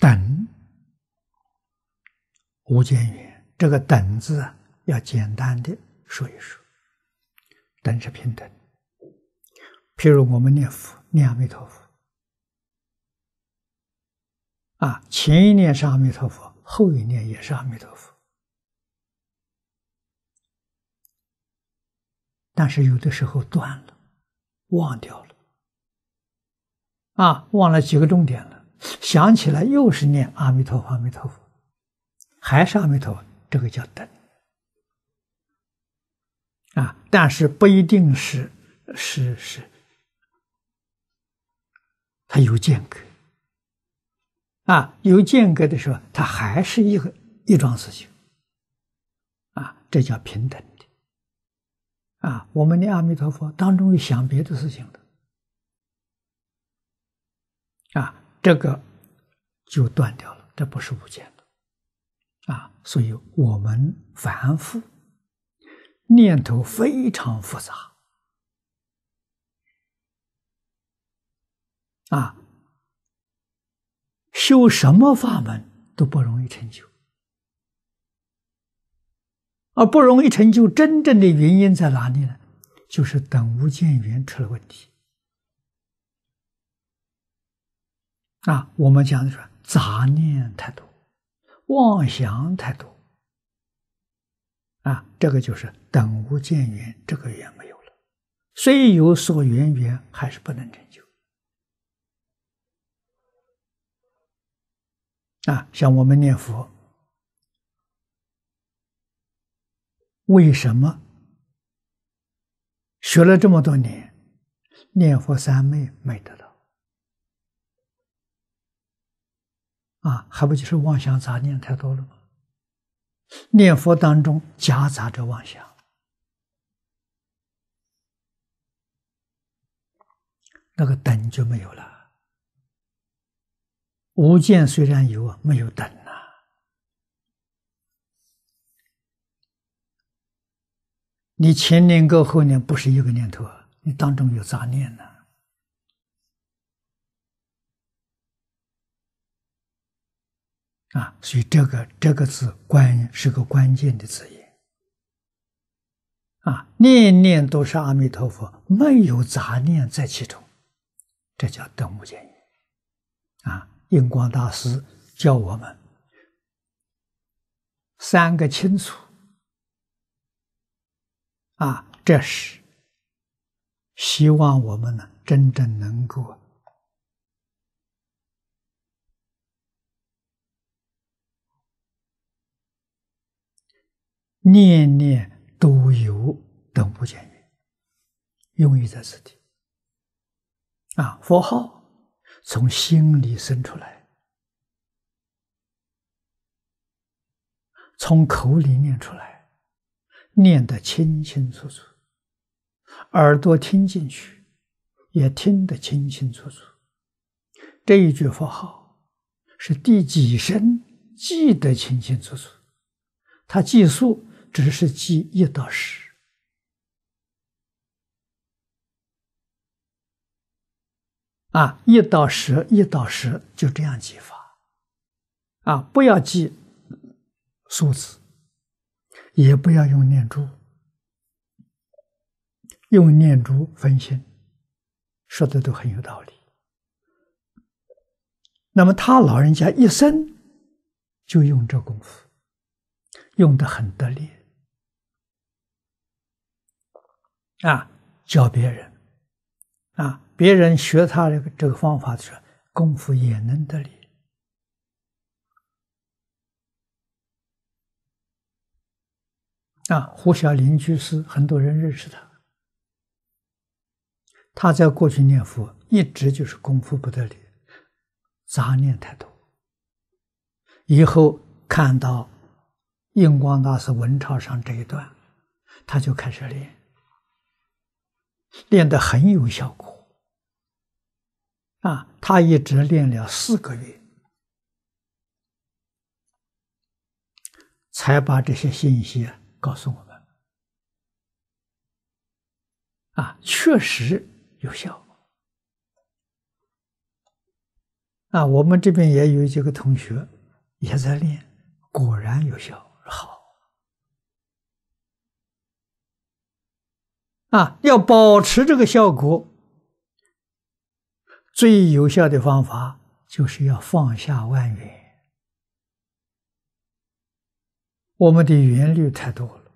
等无间缘，这个“等”字要简单的说一说，“等”是平等。譬如我们念佛念阿弥陀佛，啊，前一念是阿弥陀佛，后一念也是阿弥陀佛，但是有的时候断了，忘掉了，啊，忘了几个重点了。想起来又是念阿弥陀佛，阿弥陀佛，还是阿弥陀佛，这个叫等啊。但是不一定是是是，它有间隔啊。有间隔的时候，它还是一个一桩事情啊。这叫平等的啊。我们念阿弥陀佛当中有想别的事情的。这个就断掉了，这不是无间的啊，所以我们凡夫念头非常复杂啊，修什么法门都不容易成就，而不容易成就真正的原因在哪里呢？就是等无间缘出了问题。啊，我们讲的说杂念太多，妄想太多，啊，这个就是等无见缘，这个缘没有了，虽有所缘缘，还是不能成就。啊，像我们念佛，为什么学了这么多年，念佛三昧没得到？啊，还不就是妄想杂念太多了吗？念佛当中夹杂着妄想，那个等就没有了。无间虽然有啊，没有等呐。你前念跟后念不是一个念头啊，你当中有杂念呢。啊，所以这个这个字关是个关键的字眼，啊，念念都是阿弥陀佛，没有杂念在其中，这叫等悟见缘，啊，印光大师教我们三个清楚，啊，这是希望我们呢真正能够。念念都有等不见缘，用意在此地。啊，佛号从心里生出来，从口里念出来，念得清清楚楚，耳朵听进去，也听得清清楚楚。这一句佛号是第几声，记得清清楚楚，他记数。只是记一到十，啊，一到十，一到十就这样记法，啊，不要记数字，也不要用念珠，用念珠分心，说的都很有道理。那么他老人家一生就用这功夫，用的很得力。啊，教别人，啊，别人学他的这个方法的时候，功夫也能得力。啊，胡小林居士很多人认识他，他在过去念佛一直就是功夫不得力，杂念太多。以后看到印光大师文钞上这一段，他就开始练。练得很有效果，啊，他一直练了四个月，才把这些信息告诉我们，啊，确实有效，啊，我们这边也有几个同学也在练，果然有效，好。啊，要保持这个效果，最有效的方法就是要放下万缘。我们的缘虑太多了，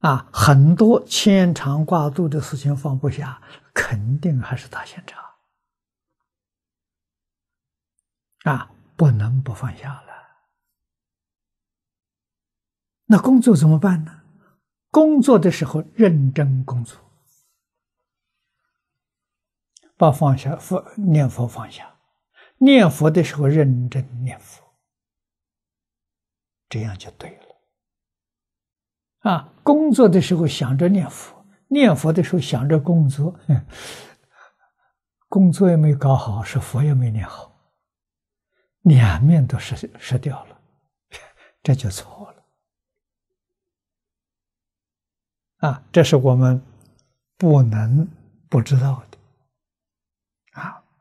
啊，很多牵肠挂肚的事情放不下，肯定还是大现场。啊，不能不放下了。那工作怎么办呢？工作的时候认真工作，把放下佛念佛放下；念佛的时候认真念佛，这样就对了。啊，工作的时候想着念佛，念佛的时候想着工作，工作也没搞好，是佛也没念好，两面都失失掉了，这就错了。啊，这是我们不能不知道的。